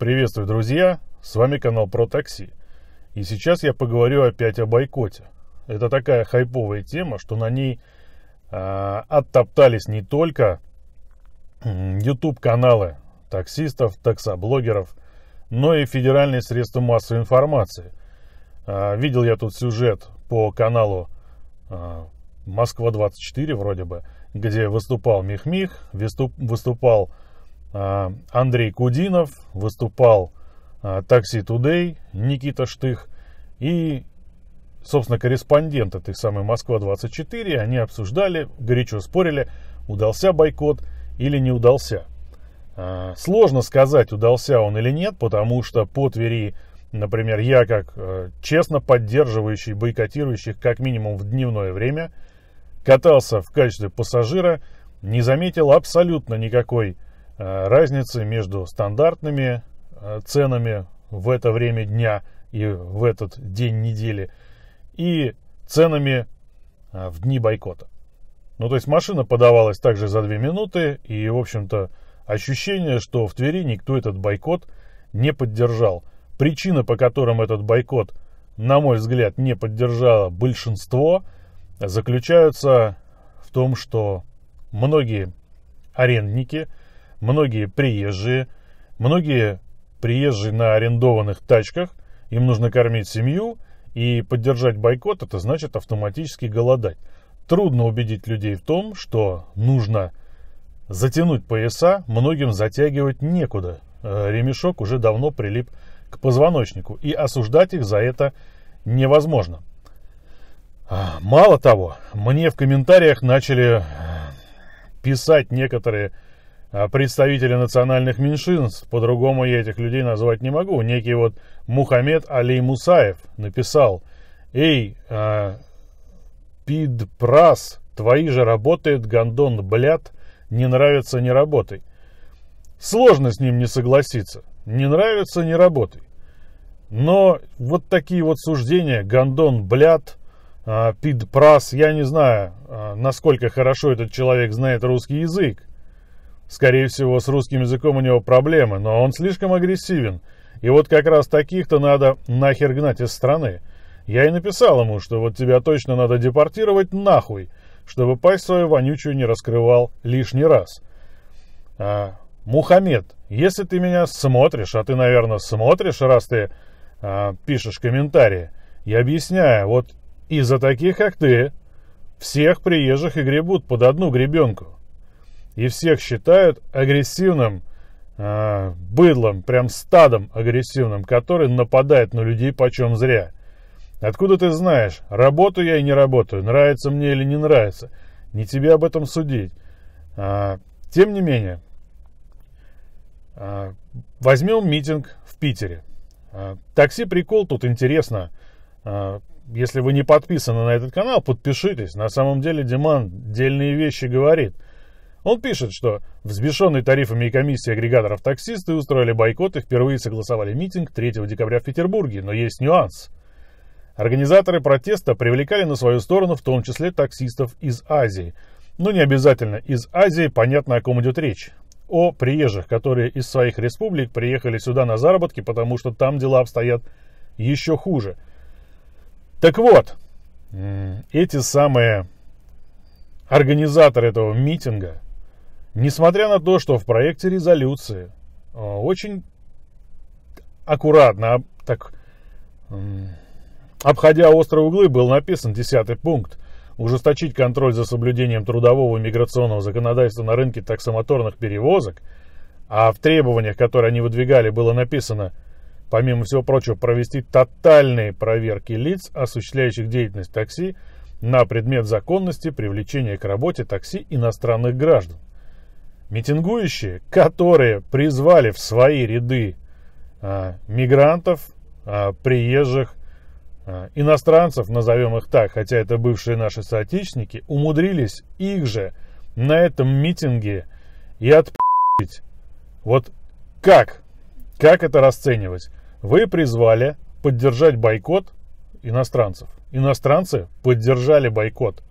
Приветствую, друзья! С вами канал Про Такси. И сейчас я поговорю опять о бойкоте. Это такая хайповая тема, что на ней э, оттоптались не только YouTube-каналы таксистов, таксоблогеров, но и федеральные средства массовой информации. Э, видел я тут сюжет по каналу э, Москва 24 вроде бы, где выступал Михмих, -Мих, выступ, выступал а, Андрей Кудинов, выступал а, Такси Тудей, Никита Штых и, собственно, корреспондент этой самой «Москва-24». Они обсуждали, горячо спорили, удался бойкот или не удался. А, сложно сказать, удался он или нет, потому что по Твери, например, я как э, честно поддерживающий бойкотирующих как минимум в дневное время, катался в качестве пассажира, не заметил абсолютно никакой Э, разницы между стандартными э, ценами в это время дня и в этот день недели и ценами э, в дни бойкота. Ну, то есть машина подавалась также за две минуты, и, в общем-то, ощущение, что в Твери никто этот бойкот не поддержал. Причина, по которым этот бойкот, на мой взгляд, не поддержало большинство, заключаются в том, что многие арендники – многие приезжие, многие приезжие на арендованных тачках, им нужно кормить семью, и поддержать бойкот – это значит автоматически голодать. Трудно убедить людей в том, что нужно затянуть пояса, многим затягивать некуда. Э, ремешок уже давно прилип к позвоночнику, и осуждать их за это невозможно. А, мало того, мне в комментариях начали э, писать некоторые а представители национальных меньшинств, по-другому я этих людей назвать не могу, некий вот Мухаммед Али Мусаев написал, «Эй, э, пидпрас, твои же работает, гондон, бляд, не нравится, не работай». Сложно с ним не согласиться. Не нравится, не работай. Но вот такие вот суждения, гондон, бляд, э, а, пидпрас, я не знаю, э, насколько хорошо этот человек знает русский язык, Скорее всего, с русским языком у него проблемы, но он слишком агрессивен. И вот как раз таких-то надо нахер гнать из страны. Я и написал ему, что вот тебя точно надо депортировать нахуй, чтобы пасть свою вонючую не раскрывал лишний раз. А, Мухаммед, если ты меня смотришь, а ты, наверное, смотришь, раз ты а, пишешь комментарии, я объясняю, вот из-за таких, как ты, всех приезжих и гребут под одну гребенку и всех считают агрессивным э, быдлом, прям стадом агрессивным, который нападает на людей почем зря. Откуда ты знаешь, работаю я и не работаю, нравится мне или не нравится. Не тебе об этом судить. Э, тем не менее, э, возьмем митинг в Питере. Э, такси-прикол тут интересно. Э, если вы не подписаны на этот канал, подпишитесь. На самом деле Диман дельные вещи говорит – он пишет, что взбешенные тарифами и комиссией агрегаторов таксисты устроили бойкот и впервые согласовали митинг 3 декабря в Петербурге, но есть нюанс. Организаторы протеста привлекали на свою сторону в том числе таксистов из Азии. Но не обязательно из Азии, понятно о ком идет речь. О приезжих, которые из своих республик приехали сюда на заработки, потому что там дела обстоят еще хуже. Так вот, эти самые организаторы этого митинга – Несмотря на то, что в проекте резолюции э, очень аккуратно, так обходя острые углы, был написан десятый пункт ужесточить контроль за соблюдением трудового и миграционного законодательства на рынке таксомоторных перевозок, а в требованиях, которые они выдвигали, было написано, помимо всего прочего, провести тотальные проверки лиц, осуществляющих деятельность такси, на предмет законности привлечения к работе такси иностранных граждан. Митингующие, которые призвали в свои ряды а, мигрантов, а, приезжих, а, иностранцев, назовем их так, хотя это бывшие наши соотечественники, умудрились их же на этом митинге и отпустить. Вот как? Как это расценивать? Вы призвали поддержать бойкот иностранцев. Иностранцы поддержали бойкот.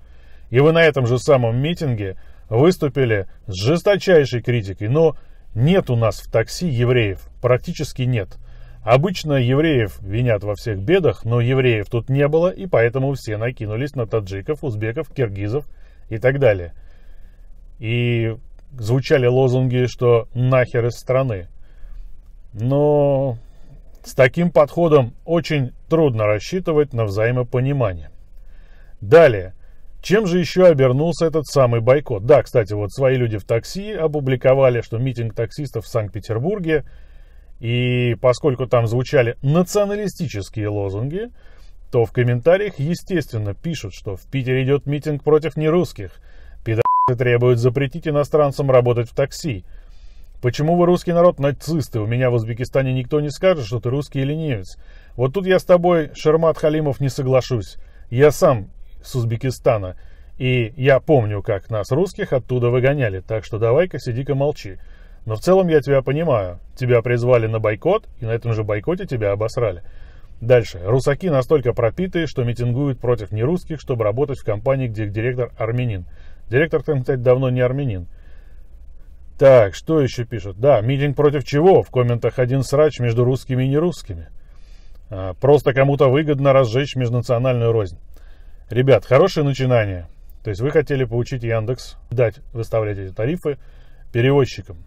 И вы на этом же самом митинге выступили с жесточайшей критикой, но нет у нас в такси евреев, практически нет. Обычно евреев винят во всех бедах, но евреев тут не было, и поэтому все накинулись на таджиков, узбеков, киргизов и так далее. И звучали лозунги, что «нахер из страны». Но с таким подходом очень трудно рассчитывать на взаимопонимание. Далее. Чем же еще обернулся этот самый бойкот? Да, кстати, вот свои люди в такси опубликовали, что митинг таксистов в Санкт-Петербурге, и поскольку там звучали националистические лозунги, то в комментариях, естественно, пишут, что в Питере идет митинг против нерусских. Пидорасы требуют запретить иностранцам работать в такси. Почему вы русский народ нацисты? У меня в Узбекистане никто не скажет, что ты русский или немец. Вот тут я с тобой, Шермат Халимов, не соглашусь. Я сам с Узбекистана. И я помню, как нас русских оттуда выгоняли, так что давай-ка сиди-ка молчи. Но в целом я тебя понимаю. Тебя призвали на бойкот, и на этом же бойкоте тебя обосрали. Дальше. Русаки настолько пропитые, что митингуют против нерусских, чтобы работать в компании, где их директор армянин. Директор, там, кстати, давно не армянин. Так, что еще пишут? Да, митинг против чего? В комментах один срач между русскими и нерусскими. А, просто кому-то выгодно разжечь межнациональную рознь. Ребят, хорошее начинание. То есть вы хотели получить Яндекс, дать выставлять эти тарифы перевозчикам,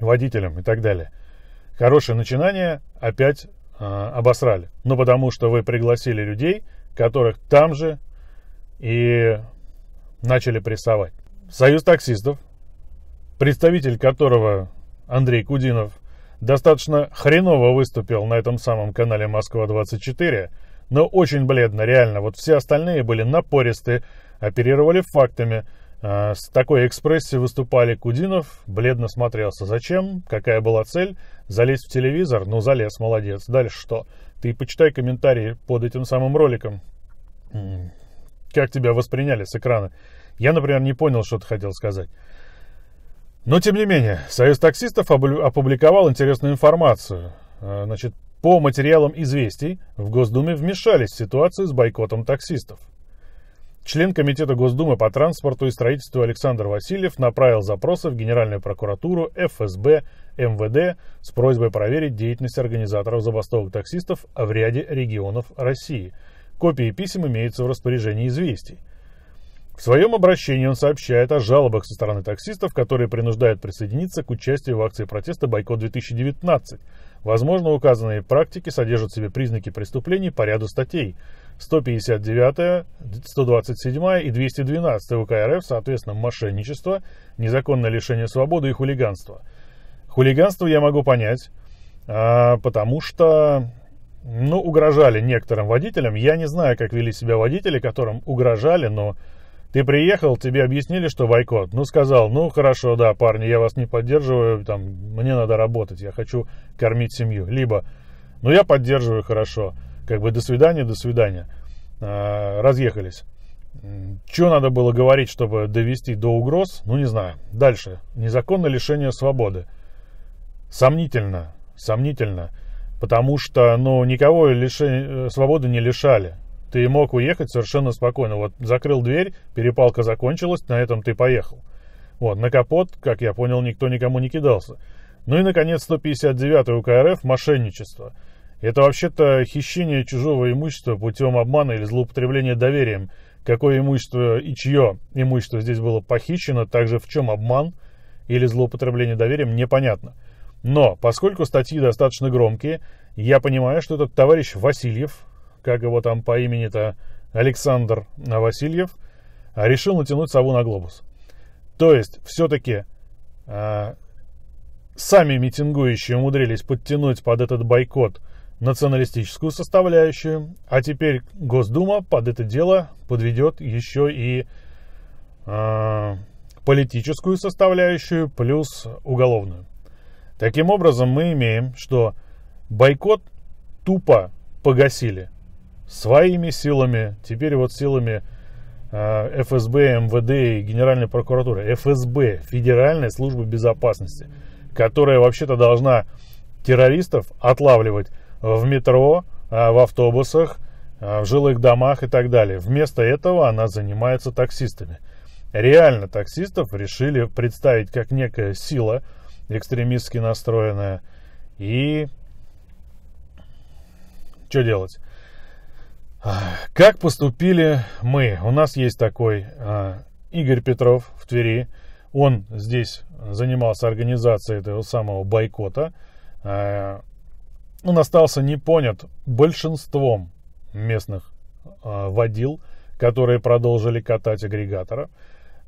водителям и так далее. Хорошее начинание опять э, обосрали. Ну, потому что вы пригласили людей, которых там же и начали прессовать. Союз таксистов, представитель которого Андрей Кудинов, достаточно хреново выступил на этом самом канале «Москва-24», но очень бледно, реально. Вот все остальные были напористы, оперировали фактами. А, с такой экспрессией выступали Кудинов, бледно смотрелся. Зачем? Какая была цель? Залезть в телевизор? Ну, залез, молодец. Дальше что? Ты почитай комментарии под этим самым роликом. Как тебя восприняли с экрана? Я, например, не понял, что ты хотел сказать. Но, тем не менее, Союз таксистов опубликовал интересную информацию. А, значит, по материалам известий, в Госдуме вмешались в ситуацию с бойкотом таксистов. Член Комитета Госдумы по транспорту и строительству Александр Васильев направил запросы в Генеральную прокуратуру, ФСБ, МВД с просьбой проверить деятельность организаторов забастовок таксистов в ряде регионов России. Копии писем имеются в распоряжении известий. В своем обращении он сообщает о жалобах со стороны таксистов, которые принуждают присоединиться к участию в акции протеста «Бойкот-2019», Возможно, указанные практики содержат в себе признаки преступлений по ряду статей 159, 127 и 212 УК РФ, соответственно, мошенничество, незаконное лишение свободы и хулиганство. Хулиганство я могу понять, а, потому что ну, угрожали некоторым водителям. Я не знаю, как вели себя водители, которым угрожали, но ты приехал, тебе объяснили, что бойкот. Ну, сказал, ну, хорошо, да, парни, я вас не поддерживаю, там, мне надо работать, я хочу кормить семью. Либо, ну, я поддерживаю, хорошо, как бы до свидания, до свидания. А, разъехались. Чего надо было говорить, чтобы довести до угроз, ну, не знаю. Дальше. Незаконное лишение свободы. Сомнительно, сомнительно. Потому что, ну, никого лиши... Э, свободы не лишали. Ты мог уехать совершенно спокойно. Вот закрыл дверь, перепалка закончилась, на этом ты поехал. Вот, на капот, как я понял, никто никому не кидался. Ну и, наконец, 159 УК РФ – мошенничество. Это вообще-то хищение чужого имущества путем обмана или злоупотребления доверием. Какое имущество и чье имущество здесь было похищено, также в чем обман или злоупотребление доверием, непонятно. Но, поскольку статьи достаточно громкие, я понимаю, что этот товарищ Васильев, как его там по имени-то, Александр Васильев, а решил натянуть сову на глобус. То есть, все-таки э, а, сами митингующие умудрились подтянуть под этот бойкот националистическую составляющую, а теперь Госдума под это дело подведет еще и э, политическую составляющую плюс уголовную. Таким образом, мы имеем, что бойкот тупо погасили своими силами, теперь вот силами э, ФСБ, МВД и Генеральной прокуратуры. ФСБ, Федеральная служба безопасности, которая вообще-то должна террористов отлавливать в метро, э, в автобусах, э, в жилых домах и так далее. Вместо этого она занимается таксистами. Реально таксистов решили представить как некая сила, экстремистски настроенная. И что делать? Как поступили мы? У нас есть такой а, Игорь Петров в Твери. Он здесь занимался организацией этого самого бойкота. А, он остался не понят большинством местных а, водил, которые продолжили катать агрегатора.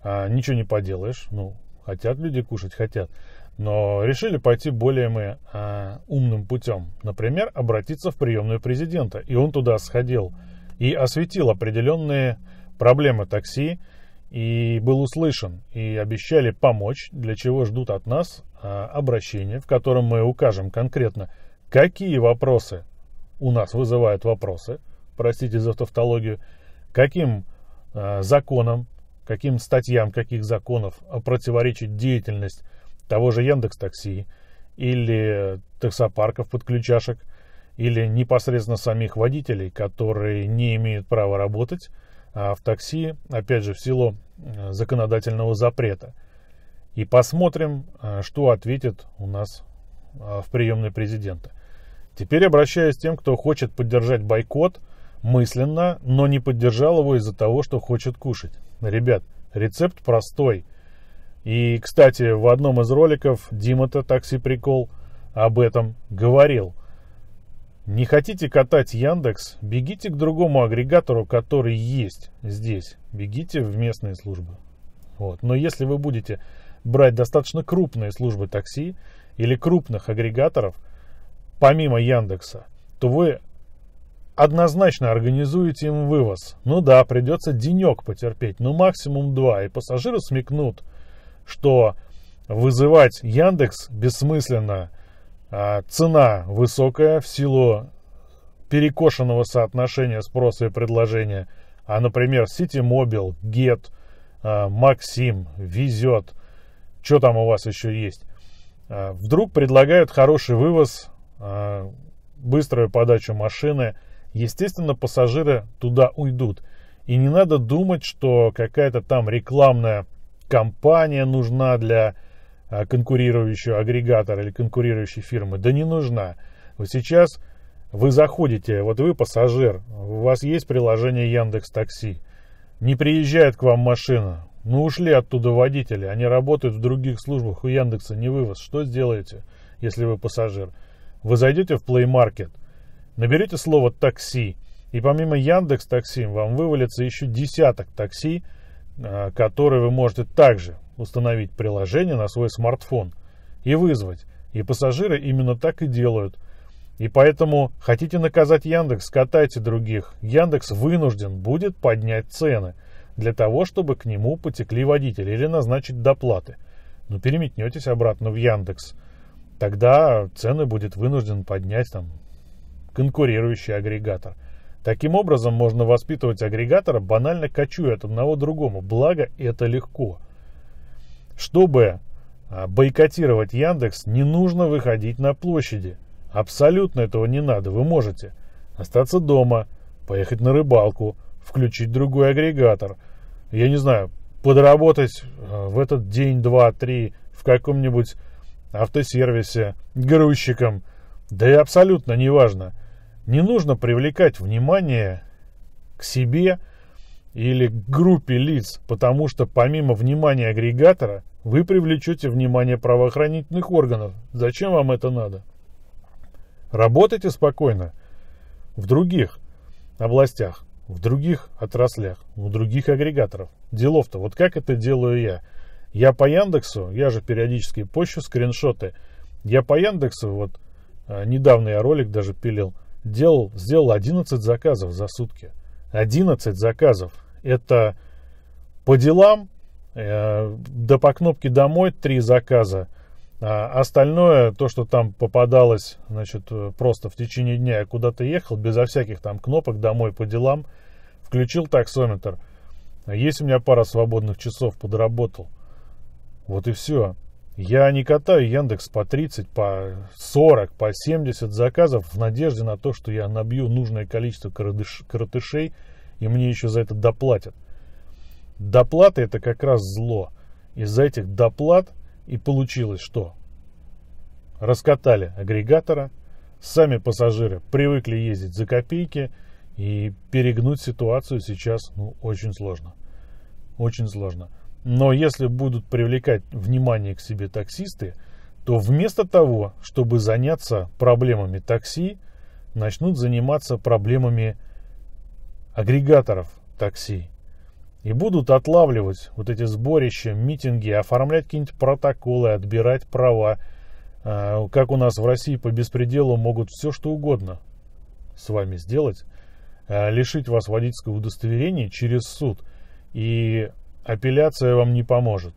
Ничего не поделаешь. Ну, хотят люди кушать, хотят но решили пойти более мы э, умным путем. Например, обратиться в приемную президента, и он туда сходил и осветил определенные проблемы такси, и был услышан, и обещали помочь, для чего ждут от нас э, обращение, в котором мы укажем конкретно, какие вопросы у нас вызывают вопросы, простите за тавтологию, каким э, законам, каким статьям каких законов противоречит деятельность того же Яндекс Такси или таксопарков подключашек, или непосредственно самих водителей, которые не имеют права работать а в такси, опять же, в силу э, законодательного запрета. И посмотрим, э, что ответит у нас э, в приемной президента. Теперь обращаюсь к тем, кто хочет поддержать бойкот мысленно, но не поддержал его из-за того, что хочет кушать. Ребят, рецепт простой – и, кстати, в одном из роликов Дима-то такси-прикол об этом говорил. Не хотите катать Яндекс? Бегите к другому агрегатору, который есть здесь. Бегите в местные службы. Вот. Но если вы будете брать достаточно крупные службы такси или крупных агрегаторов, помимо Яндекса, то вы однозначно организуете им вывоз. Ну да, придется денек потерпеть, но ну максимум два, и пассажиры смекнут – что вызывать Яндекс бессмысленно. А, цена высокая в силу перекошенного соотношения спроса и предложения. А, например, Ситимобил, Get, а, Максим, Везет, что там у вас еще есть, а, вдруг предлагают хороший вывоз, быструю подачу машины. Естественно, пассажиры туда уйдут. И не надо думать, что какая-то там рекламная компания нужна для а, конкурирующего агрегатора или конкурирующей фирмы. Да не нужна. Вот сейчас вы заходите, вот вы пассажир, у вас есть приложение Яндекс Такси, не приезжает к вам машина, ну ушли оттуда водители, они работают в других службах, у Яндекса не вывоз. Что сделаете, если вы пассажир? Вы зайдете в Play Market, наберете слово «такси», и помимо Яндекс Такси вам вывалится еще десяток такси, Э, который вы можете также установить приложение на свой смартфон и вызвать. И пассажиры именно так и делают. И поэтому хотите наказать Яндекс, катайте других. Яндекс вынужден будет поднять цены для того, чтобы к нему потекли водители или назначить доплаты. Но ну, переметнетесь обратно в Яндекс. Тогда цены будет вынужден поднять там конкурирующий агрегатор – Таким образом можно воспитывать агрегатора, банально качуя от одного другому, благо это легко. Чтобы а, бойкотировать Яндекс, не нужно выходить на площади. Абсолютно этого не надо, вы можете. Остаться дома, поехать на рыбалку, включить другой агрегатор. Я не знаю, подработать а, в этот день, два, три в каком-нибудь автосервисе, грузчиком. Да и абсолютно неважно. важно не нужно привлекать внимание к себе или к группе лиц, потому что помимо внимания агрегатора вы привлечете внимание правоохранительных органов. Зачем вам это надо? Работайте спокойно в других областях, в других отраслях, у других агрегаторов. Делов-то, вот как это делаю я? Я по Яндексу, я же периодически пощу скриншоты. Я по Яндексу, вот а, недавно я ролик даже пилил – делал, сделал 11 заказов за сутки. 11 заказов. Это по делам, э, да по кнопке «Домой» 3 заказа. А остальное, то, что там попадалось, значит, э, просто в течение дня я куда-то ехал, безо всяких там кнопок «Домой» по делам, включил таксометр. Есть у меня пара свободных часов, подработал. Вот и все. Я не катаю Яндекс по 30, по 40, по 70 заказов в надежде на то, что я набью нужное количество коротышей, и мне еще за это доплатят. Доплаты это как раз зло. Из-за этих доплат и получилось что? Раскатали агрегатора, сами пассажиры привыкли ездить за копейки, и перегнуть ситуацию сейчас ну, очень сложно. Очень сложно. Но если будут привлекать внимание к себе таксисты, то вместо того, чтобы заняться проблемами такси, начнут заниматься проблемами агрегаторов такси. И будут отлавливать вот эти сборища, митинги, оформлять какие-нибудь протоколы, отбирать права. А, как у нас в России по беспределу могут все что угодно с вами сделать. А, лишить вас водительского удостоверения через суд. И апелляция вам не поможет.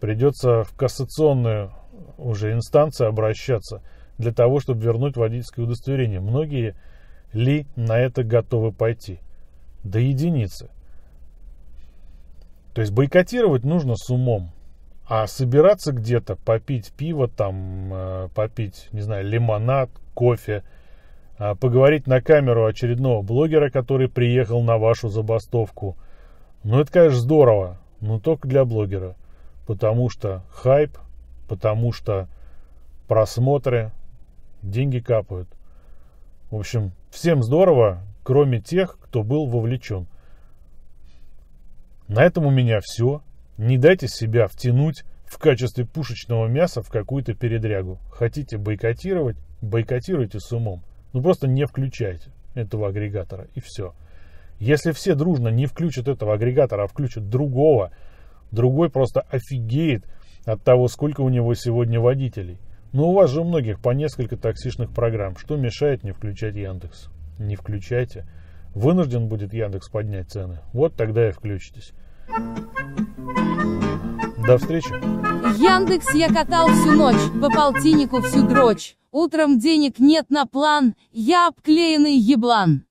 Придется в кассационную уже инстанцию обращаться для того, чтобы вернуть водительское удостоверение. Многие ли на это готовы пойти? До единицы. То есть бойкотировать нужно с умом. А собираться где-то, попить пиво, там, э, попить, не знаю, лимонад, кофе, э, поговорить на камеру очередного блогера, который приехал на вашу забастовку – ну, это, конечно, здорово, но только для блогера. Потому что хайп, потому что просмотры, деньги капают. В общем, всем здорово, кроме тех, кто был вовлечен. На этом у меня все. Не дайте себя втянуть в качестве пушечного мяса в какую-то передрягу. Хотите бойкотировать? Бойкотируйте с умом. Ну просто не включайте этого агрегатора и все. Если все дружно не включат этого агрегатора, а включат другого, другой просто офигеет от того, сколько у него сегодня водителей. Но у вас же у многих по несколько токсичных программ. Что мешает не включать Яндекс? Не включайте. Вынужден будет Яндекс поднять цены. Вот тогда и включитесь. До встречи. Яндекс я катал всю ночь, по полтиннику всю дрочь. Утром денег нет на план, я обклеенный еблан.